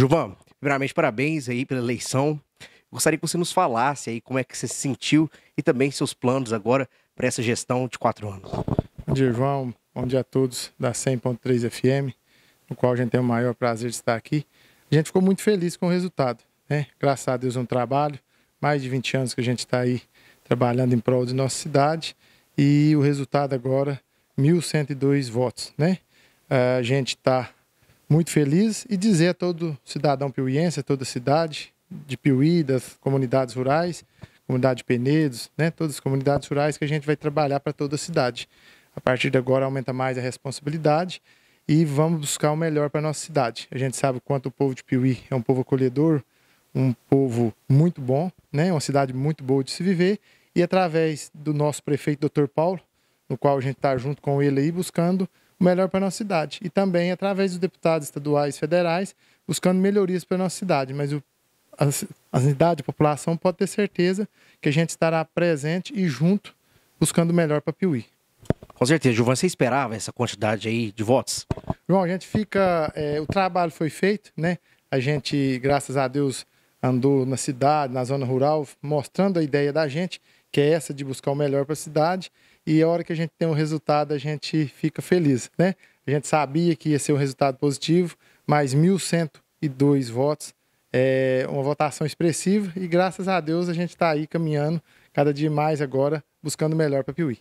Juvan, primeiramente, parabéns aí pela eleição. Gostaria que você nos falasse aí como é que você se sentiu e também seus planos agora para essa gestão de quatro anos. Bom dia, João. Bom dia a todos da 100.3 FM, no qual a gente tem o maior prazer de estar aqui. A gente ficou muito feliz com o resultado, né? Graças a Deus, um trabalho, mais de 20 anos que a gente está aí trabalhando em prol de nossa cidade e o resultado agora, 1.102 votos, né? A gente está muito feliz e dizer a todo cidadão piuiense, a toda cidade de Piuí, das comunidades rurais, comunidade de Penedos, né, todas as comunidades rurais que a gente vai trabalhar para toda a cidade. A partir de agora aumenta mais a responsabilidade e vamos buscar o melhor para nossa cidade. A gente sabe quanto o povo de Piuí é um povo acolhedor, um povo muito bom, né, uma cidade muito boa de se viver e através do nosso prefeito Dr. Paulo, no qual a gente está junto com ele aí buscando o melhor para a nossa cidade. E também, através dos deputados estaduais e federais, buscando melhorias para a nossa cidade. Mas o, a, a cidade, a população, pode ter certeza que a gente estará presente e junto, buscando o melhor para Piuí. Com certeza, Gilvan, você esperava essa quantidade aí de votos? João, a gente fica. É, o trabalho foi feito, né? A gente, graças a Deus, andou na cidade, na zona rural, mostrando a ideia da gente, que é essa de buscar o melhor para a cidade e a hora que a gente tem o um resultado, a gente fica feliz, né? A gente sabia que ia ser um resultado positivo, mas 1.102 votos é uma votação expressiva e graças a Deus a gente está aí caminhando cada dia mais agora buscando melhor para Piuí.